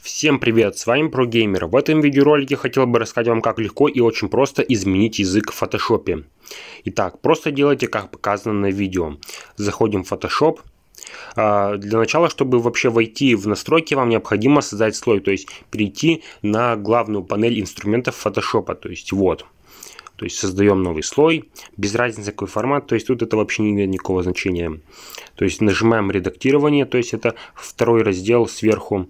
Всем привет, с вами ProGamer. В этом видеоролике хотел бы рассказать вам, как легко и очень просто изменить язык в Photoshop. Итак, просто делайте, как показано на видео. Заходим в Photoshop. А, для начала, чтобы вообще войти в настройки, вам необходимо создать слой, то есть перейти на главную панель инструментов Photoshop. То есть вот, то есть создаем новый слой, без разницы какой формат, то есть тут это вообще не имеет никакого значения. То есть нажимаем редактирование, то есть это второй раздел сверху.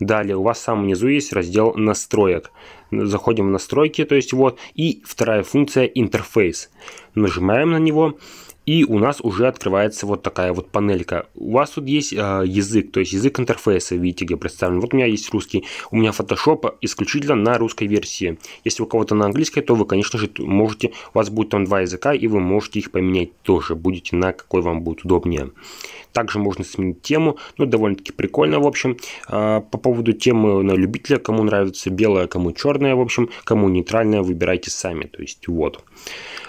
Далее у вас в самом низу есть раздел настроек. Заходим в настройки, то есть вот, и вторая функция интерфейс. Нажимаем на него, и у нас уже открывается вот такая вот панелька. У вас тут есть э, язык, то есть язык интерфейса, видите, где представлен. Вот у меня есть русский. У меня Photoshop исключительно на русской версии. Если у кого-то на английской, то вы, конечно же, можете, у вас будет там два языка, и вы можете их поменять тоже. Будете на какой вам будет удобнее. Также можно сменить тему, ну, довольно-таки прикольно, в общем. А, по поводу темы на любителя, кому нравится белая, кому черная, в общем, кому нейтральная, выбирайте сами, то есть вот.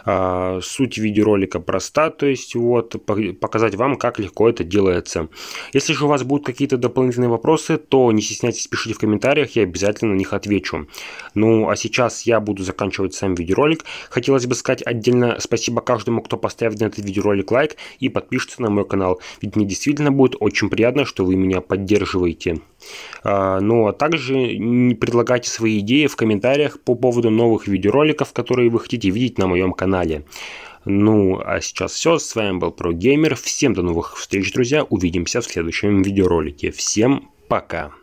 А, суть видеоролика проста, то есть вот показать вам, как легко это делается. Если же у вас будут какие-то дополнительные вопросы, то не стесняйтесь, пишите в комментариях, я обязательно на них отвечу. Ну, а сейчас я буду заканчивать сам видеоролик. Хотелось бы сказать отдельно спасибо каждому, кто поставит на этот видеоролик лайк и подпишется на мой канал, ведь мне действительно будет очень приятно, что вы меня поддерживаете. А, ну а также не предлагайте свои идеи в комментариях по поводу новых видеороликов, которые вы хотите видеть на моем канале. Ну, а сейчас все. С вами был ProGamer. Всем до новых встреч, друзья. Увидимся в следующем видеоролике. Всем пока.